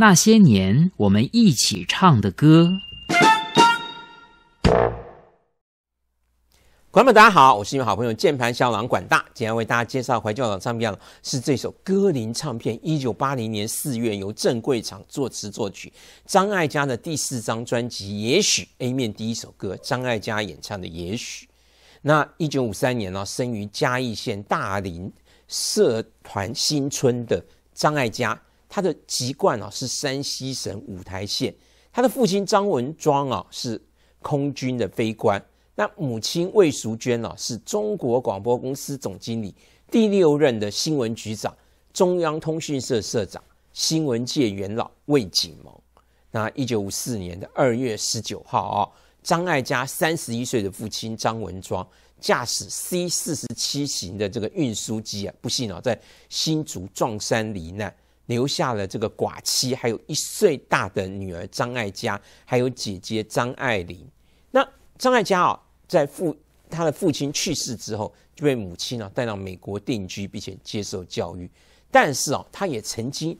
那些年我们一起唱的歌，观众们大家好，我是你们好朋友键盘小郎管大，今天为大家介绍怀旧老唱片了，是这首歌林唱片一九八零年四月由郑贵厂作词作曲，张艾嘉的第四张专辑《也许》A 面第一首歌，张艾嘉演唱的《也许》。那一九五三年呢，生于嘉义县大林社团新村的张爱嘉，他的籍贯呢是山西省五台县，他的父亲张文庄啊是空军的飞官，那母亲魏淑娟呢是中国广播公司总经理、第六任的新闻局长、中央通讯社社长、新闻界元老魏景蒙。那一九五四年的二月十九号啊。张爱嘉三十一岁的父亲张文庄驾驶 C 四十七型的这个运输机啊，不幸啊，在新竹撞山罹难，留下了这个寡妻，还有一岁大的女儿张爱嘉，还有姐姐张爱玲。那张爱嘉啊，在父他的父亲去世之后，就被母亲呢带到美国定居，并且接受教育。但是啊，他也曾经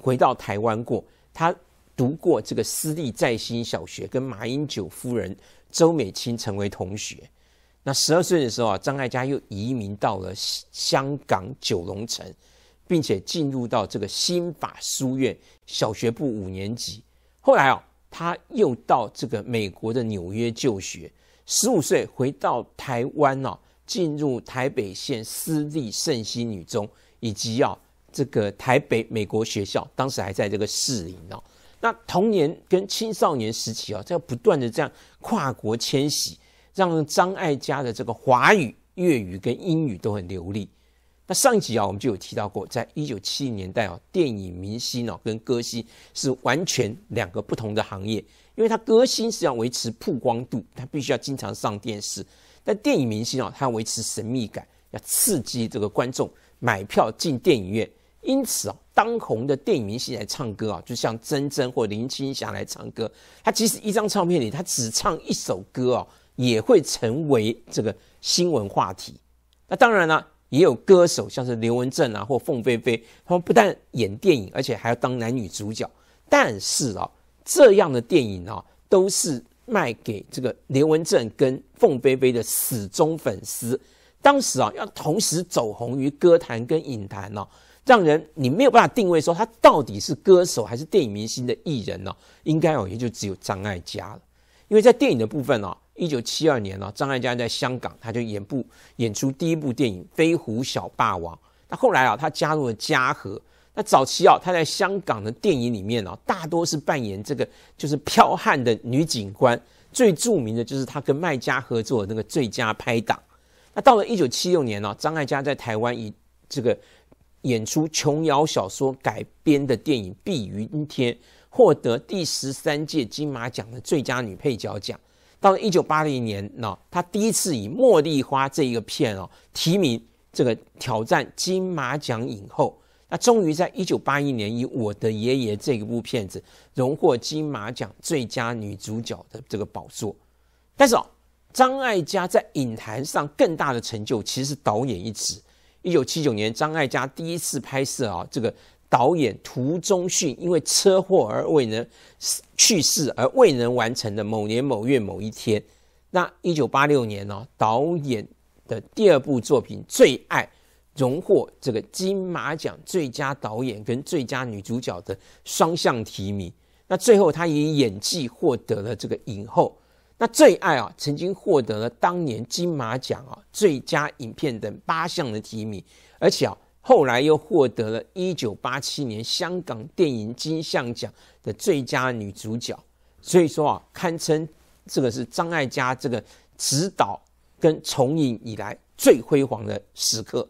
回到台湾过。他读过这个私立在新小学，跟马英九夫人周美青成为同学。那十二岁的时候啊，张艾嘉又移民到了香港九龙城，并且进入到这个新法书院小学部五年级。后来啊，他又到这个美国的纽约就学。十五岁回到台湾哦，进入台北县私立圣心女中，以及啊这个台北美国学校，当时还在这个市营哦。那童年跟青少年时期啊，在不断的这样跨国迁徙，让张艾嘉的这个华语、粤语跟英语都很流利。那上一集啊，我们就有提到过，在一九七零年代啊，电影明星哦跟歌星是完全两个不同的行业，因为他歌星是要维持曝光度，他必须要经常上电视；但电影明星啊，他要维持神秘感，要刺激这个观众买票进电影院。因此啊，当红的电影明星来唱歌啊，就像甄贞或林青霞来唱歌，他即使一张唱片里他只唱一首歌啊，也会成为这个新闻话题。那当然呢，也有歌手像是刘文正啊或凤飞飞，他们不但演电影，而且还要当男女主角。但是啊，这样的电影啊，都是卖给这个刘文正跟凤飞飞的死忠粉丝。当时啊，要同时走红于歌坛跟影坛呢。让人你没有办法定位说他到底是歌手还是电影明星的艺人呢？应该哦，也就只有张艾嘉了。因为在电影的部分哦，一九七二年呢，张艾嘉在香港，他就演部演出第一部电影《飞虎小霸王》。那后来啊，他加入了嘉禾。那早期哦，他在香港的电影里面哦，大多是扮演这个就是剽悍的女警官。最著名的就是他跟麦家合作那个最佳拍档。那到了一九七六年呢，张艾嘉在台湾以这个。演出琼瑶小说改编的电影《碧云天》，获得第十三届金马奖的最佳女配角奖。到了一九八零年，呢，她第一次以《茉莉花》这一个片哦，提名这个挑战金马奖影后。那终于在一九八一年，以《我的爷爷》这部片子，荣获金马奖最佳女主角的这个宝座。但是哦，张艾嘉在影坛上更大的成就，其实是导演一职。一九七九年，张艾嘉第一次拍摄啊，这个导演涂中训因为车祸而未能去世而未能完成的某年某月某一天。那一九八六年呢，导演的第二部作品《最爱》荣获这个金马奖最佳导演跟最佳女主角的双项提名。那最后，他以演技获得了这个影后。那最爱啊，曾经获得了当年金马奖啊最佳影片等八项的提名，而且啊后来又获得了一九八七年香港电影金像奖的最佳女主角，所以说啊，堪称这个是张艾嘉这个执导跟重影以来最辉煌的时刻。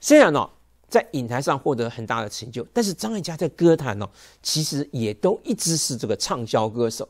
虽然呢在影坛上获得很大的成就，但是张艾嘉在歌坛呢其实也都一直是这个畅销歌手。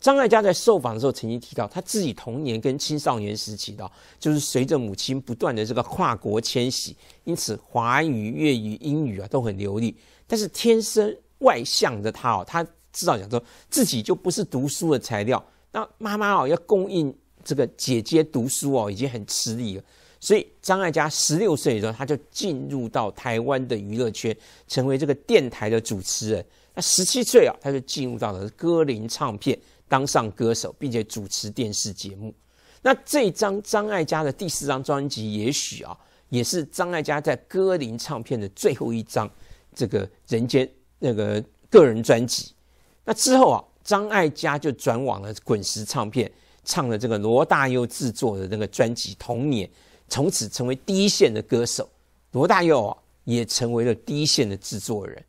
张艾嘉在受访的时候曾经提到，他自己童年跟青少年时期的，就是随着母亲不断的这个跨国迁徙，因此华语、粤语、英语啊都很流利。但是天生外向的他哦，他至少讲说自己就不是读书的材料。那妈妈哦要供应这个姐姐读书哦已经很吃力了，所以张艾嘉十六岁的时候，他就进入到台湾的娱乐圈，成为这个电台的主持人。那十七岁啊，他就进入到了歌林唱片。当上歌手，并且主持电视节目，那这张张艾嘉的第四张专辑，也许啊，也是张艾嘉在歌林唱片的最后一张，这个人间那个个人专辑。那之后啊，张艾嘉就转往了滚石唱片，唱了这个罗大佑制作的那个专辑《童年》，从此成为第一线的歌手。罗大佑啊，也成为了第一线的制作人。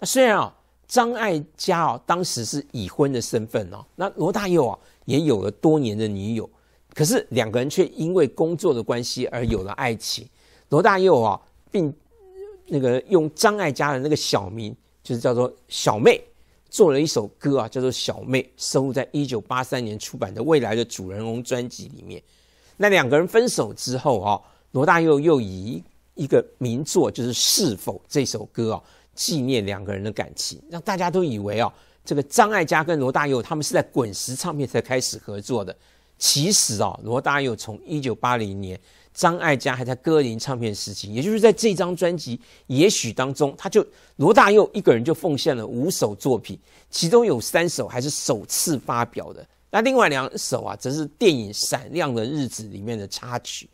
那虽然啊，张爱嘉哦，当时是已婚的身份哦。那罗大佑啊，也有了多年的女友，可是两个人却因为工作的关系而有了爱情。罗大佑啊，并那个用张爱嘉的那个小名，就是叫做小妹，做了一首歌啊，叫做《小妹》，收录在一九八三年出版的《未来的主人翁》专辑里面。那两个人分手之后啊，罗大佑又以一个名作，就是《是否》这首歌啊。纪念两个人的感情，让大家都以为啊，这个张艾嘉跟罗大佑他们是在滚石唱片才开始合作的。其实啊，罗大佑从一九八零年张艾嘉还在歌林唱片时期，也就是在这张专辑也许当中，他就罗大佑一个人就奉献了五首作品，其中有三首还是首次发表的。那另外两首啊，则是电影《闪亮的日子》里面的插曲。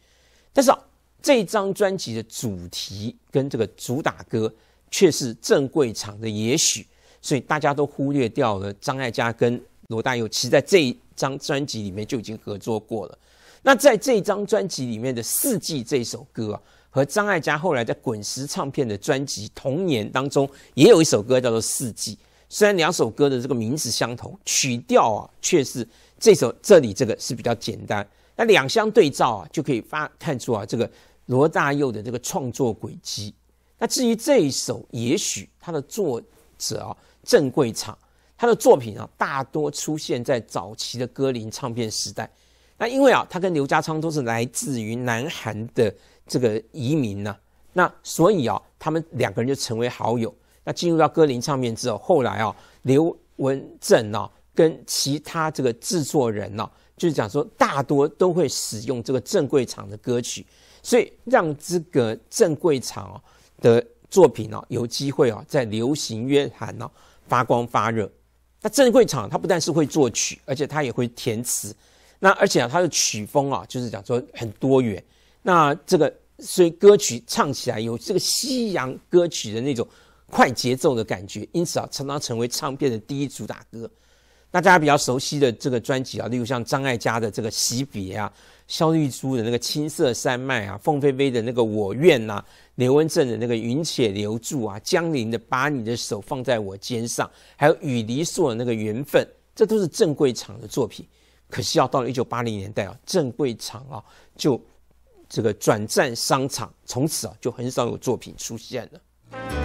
但是啊，这张专辑的主题跟这个主打歌。却是正贵厂的，也许，所以大家都忽略掉了。张艾嘉跟罗大佑其实，在这一张专辑里面就已经合作过了。那在这张专辑里面的《四季》这首歌啊，和张艾嘉后来在滚石唱片的专辑《童年》当中也有一首歌叫做《四季》。虽然两首歌的这个名字相同，曲调啊，却是这首这里这个是比较简单。那两相对照啊，就可以发看出啊，这个罗大佑的这个创作轨迹。那至于这一首，也许他的作者啊郑贵昌，他的作品啊大多出现在早期的歌林唱片时代。那因为啊他跟刘家昌都是来自于南韩的这个移民呢，那所以啊他们两个人就成为好友。那进入到歌林唱片之后，后来啊刘文正啊跟其他这个制作人呢，就是讲说大多都会使用这个郑贵昌的歌曲，所以让这个郑贵昌啊。的作品哦，有机会哦，在流行乐坛哦发光发热。那正会厂，他不但是会作曲，而且他也会填词。那而且啊，他的曲风啊，就是讲说很多元。那这个所以歌曲唱起来有这个西洋歌曲的那种快节奏的感觉，因此啊，常常成为唱片的第一主打歌。大家比较熟悉的这个专辑啊，例如像张艾嘉的这个惜别啊，萧丽珠的那个青色山脉啊，凤飞飞的那个我愿呐，刘文正的那个云且留住啊，江林的把你的手放在我肩上，还有雨梨硕的那个缘分，这都是郑贵昌的作品。可惜啊，到了一九八零年代啊，郑贵昌啊就这个转战商场，从此啊就很少有作品出现了。